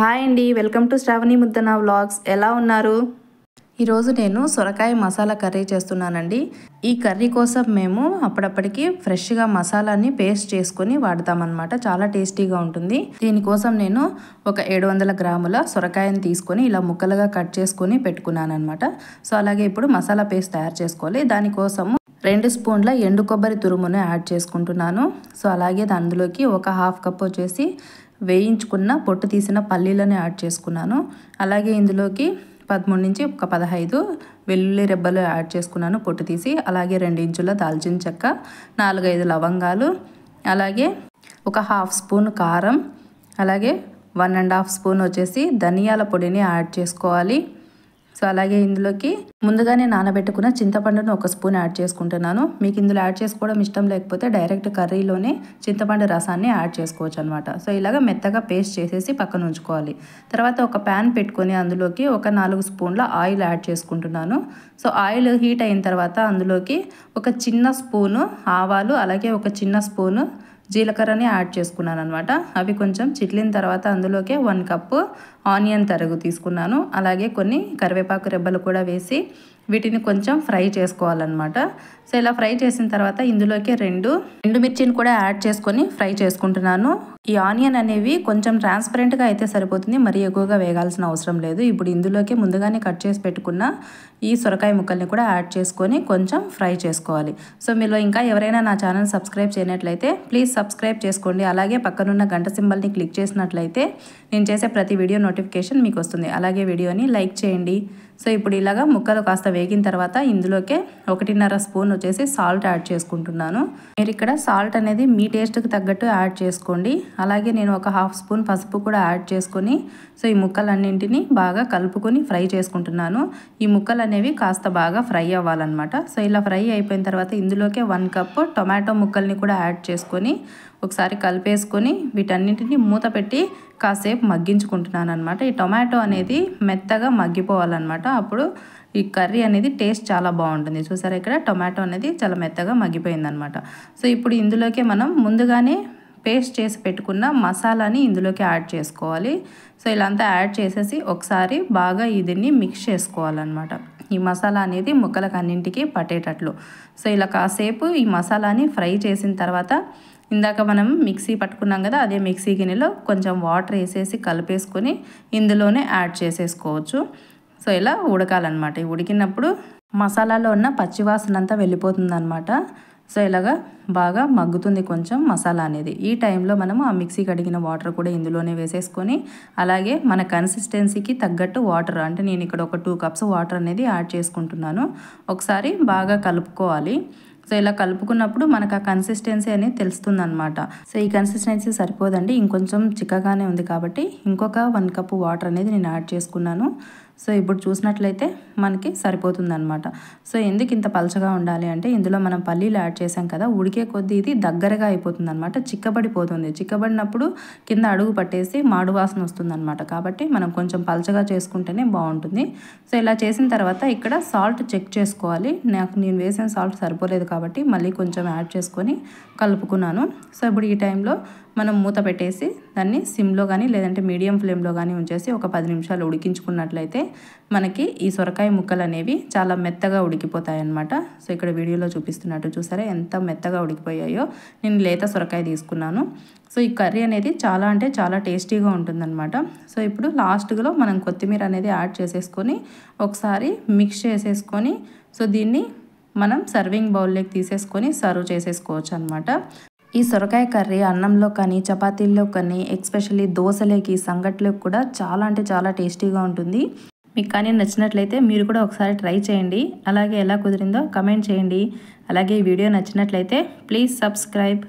hi అండి welcome to Shravani Muddana vlogs ఎలా ఉన్నారు ఈరోజు నేను సొరకాయ మసాలా కర్రీ చేస్తున్నానండి ఈ కర్రీ కోసం మేము అప్పుడప్పటికి ఫ్రెష్గా మసాలాని పేస్ట్ చేసుకుని వాడతామన్నమాట చాలా టేస్టీగా ఉంటుంది దీనికోసం నేను ఒక ఏడు వందల గ్రాముల సొరకాయని తీసుకొని ఇలా ముక్కలుగా కట్ చేసుకొని పెట్టుకున్నాను అనమాట సో అలాగే ఇప్పుడు మసాలా పేస్ట్ తయారు చేసుకోవాలి దానికోసము రెండు స్పూన్ల ఎండు కొబ్బరి తురుమును యాడ్ చేసుకుంటున్నాను సో అలాగే అందులోకి ఒక హాఫ్ కప్ వచ్చేసి వేయించుకున్న పొట్టు తీసిన పల్లీలను యాడ్ చేసుకున్నాను అలాగే ఇందులోకి పదమూడు నుంచి ఒక పదహైదు వెల్లుల్లి రెబ్బలు యాడ్ చేసుకున్నాను పొట్టు తీసి అలాగే రెండు ఇంచుల దాల్చిన చెక్క నాలుగైదు లవంగాలు అలాగే ఒక హాఫ్ స్పూన్ కారం అలాగే వన్ అండ్ హాఫ్ స్పూన్ వచ్చేసి ధనియాల పొడిని యాడ్ చేసుకోవాలి సో అలాగే ఇందులోకి ముందుగానే నానబెట్టుకున్న చింతపండును ఒక స్పూన్ యాడ్ చేసుకుంటున్నాను మీకు ఇందులో యాడ్ చేసుకోవడం ఇష్టం లేకపోతే డైరెక్ట్ కర్రీలోనే చింతపండు రసాన్ని యాడ్ చేసుకోవచ్చు అనమాట సో ఇలాగ మెత్తగా పేస్ట్ చేసేసి పక్కన ఉంచుకోవాలి తర్వాత ఒక ప్యాన్ పెట్టుకొని అందులోకి ఒక నాలుగు స్పూన్ల ఆయిల్ యాడ్ చేసుకుంటున్నాను సో ఆయిల్ హీట్ అయిన తర్వాత అందులోకి ఒక చిన్న స్పూను ఆవాలు అలాగే ఒక చిన్న స్పూను జీలకర్రని యాడ్ చేసుకున్నాను అనమాట అవి కొంచెం చిట్లిన తర్వాత అందులోకే వన్ కప్పు ఆనియన్ తరుగు తీసుకున్నాను అలాగే కొన్ని కరివేపాకు రెబ్బలు కూడా వేసి వీటిని కొంచెం ఫ్రై చేసుకోవాలన్నమాట సో ఇలా ఫ్రై చేసిన తర్వాత ఇందులోకి రెండు ఎండుమిర్చిని కూడా యాడ్ చేసుకొని ఫ్రై చేసుకుంటున్నాను ఈ ఆనియన్ అనేవి కొంచెం ట్రాన్స్పరెంట్గా అయితే సరిపోతుంది మరీ ఎక్కువగా వేగాల్సిన అవసరం లేదు ఇప్పుడు ఇందులోకి ముందుగానే కట్ చేసి పెట్టుకున్న ఈ సొరకాయ ముక్కల్ని కూడా యాడ్ చేసుకొని కొంచెం ఫ్రై చేసుకోవాలి సో మీలో ఇంకా ఎవరైనా నా ఛానల్ సబ్స్క్రైబ్ చేయనట్లయితే ప్లీజ్ సబ్స్క్రైబ్ చేసుకోండి అలాగే పక్కనున్న గంట సింబల్ని క్లిక్ చేసినట్లయితే నేను చేసే ప్రతి వీడియో నోటిఫికేషన్ మీకు వస్తుంది అలాగే వీడియోని లైక్ చేయండి సో ఇప్పుడు ఇలాగా ముక్కలు కాస్త వేగిన తర్వాత ఇందులోకే ఒకటిన్నర స్పూన్ వచ్చేసి సాల్ట్ యాడ్ చేసుకుంటున్నాను మీరు ఇక్కడ సాల్ట్ అనేది మీ టేస్ట్కి తగ్గట్టు యాడ్ చేసుకోండి అలాగే నేను ఒక హాఫ్ స్పూన్ పసుపు కూడా యాడ్ చేసుకొని సో ఈ ముక్కలన్నింటినీ బాగా కలుపుకొని ఫ్రై చేసుకుంటున్నాను ఈ ముక్కలు అనేవి కాస్త బాగా ఫ్రై అవ్వాలన్నమాట సో ఇలా ఫ్రై అయిపోయిన తర్వాత ఇందులోకే వన్ కప్ టొమాటో ముక్కల్ని కూడా యాడ్ చేసుకొని ఒకసారి కలిపేసుకొని వీటన్నింటినీ మూత పెట్టి కాసేపు మగ్గించుకుంటున్నాను అనమాట ఈ టొమాటో అనేది మెత్తగా మగ్గిపోవాలన్నమాట అప్పుడు ఈ కర్రీ అనేది టేస్ట్ చాలా బాగుంటుంది చూసారా ఇక్కడ టొమాటో అనేది చాలా మెత్తగా మగ్గిపోయిందనమాట సో ఇప్పుడు ఇందులోకి మనం ముందుగానే పేస్ట్ చేసి పెట్టుకున్న మసాలాని ఇందులోకి యాడ్ చేసుకోవాలి సో ఇలా అంతా యాడ్ చేసేసి ఒకసారి బాగా దీన్ని మిక్స్ చేసుకోవాలన్నమాట ఈ మసాలా అనేది ముక్కలకు అన్నింటికి పట్టేటట్లు సో ఇలా కాసేపు ఈ మసాలాని ఫ్రై చేసిన తర్వాత ఇందాక మనం మిక్సీ పట్టుకున్నాం కదా అదే మిక్సీ గిన్నెలో కొంచెం వాటర్ వేసేసి కలిపేసుకొని ఇందులోనే యాడ్ చేసేసుకోవచ్చు సో ఇలా ఉడకాలన్నమాట ఉడికినప్పుడు మసాలాలో ఉన్న పచ్చివాసన అంతా వెళ్ళిపోతుందన్నమాట సో ఇలాగా బాగా మగ్గుతుంది కొంచెం మసాలా అనేది ఈ టైంలో మనము ఆ మిక్సీ కడిగిన వాటర్ కూడా ఇందులోనే వేసేసుకొని అలాగే మన కన్సిస్టెన్సీకి తగ్గట్టు వాటర్ అంటే నేను ఇక్కడ ఒక టూ కప్స్ వాటర్ అనేది యాడ్ చేసుకుంటున్నాను ఒకసారి బాగా కలుపుకోవాలి సో ఇలా కలుపుకున్నప్పుడు మనకు ఆ కన్సిస్టెన్సీ అనేది తెలుస్తుంది అనమాట సో ఈ కన్సిస్టెన్సీ సరిపోదండి ఇంకొంచెం చిక్కగానే ఉంది కాబట్టి ఇంకొక వన్ కప్ వాటర్ అనేది నేను యాడ్ చేసుకున్నాను సో ఇప్పుడు చూసినట్లయితే మనకి సరిపోతుందనమాట సో ఎందుకు ఇంత పలచగా ఉండాలి అంటే ఇందులో మనం పల్లీలు యాడ్ చేసాం కదా ఉడికే కొద్ది ఇది దగ్గరగా అయిపోతుంది అనమాట చిక్కబడిపోతుంది చిక్కబడినప్పుడు కింద అడుగు పట్టేసి మాడు వాసన వస్తుందన్నమాట కాబట్టి మనం కొంచెం పలచగా చేసుకుంటేనే బాగుంటుంది సో ఇలా చేసిన తర్వాత ఇక్కడ సాల్ట్ చెక్ చేసుకోవాలి నాకు నేను వేసిన సాల్ట్ సరిపోలేదు కాబట్టి మళ్ళీ కొంచెం యాడ్ చేసుకొని కలుపుకున్నాను సో ఇప్పుడు ఈ టైంలో మనం మూత పెట్టేసి దాన్ని సిమ్లో కానీ లేదంటే మీడియం ఫ్లేమ్లో కానీ ఉంచేసి ఒక పది నిమిషాలు ఉడికించుకున్నట్లయితే మనకి ఈ సొరకాయ ముక్కలు అనేవి చాలా మెత్తగా ఉడికిపోతాయి అన్నమాట సో ఇక్కడ వీడియోలో చూపిస్తున్నట్టు చూసారా ఎంత మెత్తగా ఉడికిపోయాయో నేను లేత సొరకాయ తీసుకున్నాను సో ఈ కర్రీ అనేది చాలా అంటే చాలా టేస్టీగా ఉంటుందన్నమాట సో ఇప్పుడు లాస్ట్లో మనం కొత్తిమీర అనేది యాడ్ చేసేసుకొని ఒకసారి మిక్స్ చేసేసుకొని సో దీన్ని మనం సర్వింగ్ బౌల్లోకి తీసేసుకొని సర్వ్ చేసేసుకోవచ్చు అనమాట ఈ సొరకాయ కర్రీ అన్నంలో కానీ చపాతీల్లో కానీ ఎక్స్పెషల్లీ దోశలేకి సంగట్లో కూడా చాలా అంటే చాలా టేస్టీగా ఉంటుంది మీకు కానీ నచ్చినట్లయితే మీరు కూడా ఒకసారి ట్రై చేయండి అలాగే ఎలా కుదిరిందో కమెంట్ చేయండి అలాగే ఈ వీడియో నచ్చినట్లయితే ప్లీజ్ సబ్స్క్రైబ్